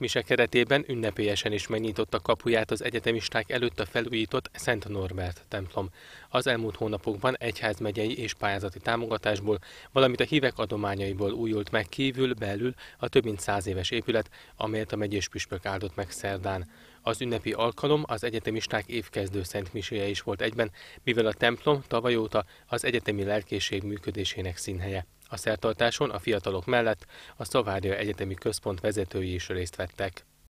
Mise keretében ünnepélyesen is megnyitotta kapuját az egyetemisták előtt a felújított Szent Norbert templom. Az elmúlt hónapokban egyházmegyei és pályázati támogatásból, valamint a hívek adományaiból újult meg kívül, belül a több mint száz éves épület, amelyet a megyés püspök áldott meg szerdán. Az ünnepi alkalom az egyetemisták évkezdő szentmiséje is volt egyben, mivel a templom tavaly óta az egyetemi lelkészség működésének színhelye. A szertartáson a fiatalok mellett a Szavária Egyetemi Központ vezetői is részt vettek.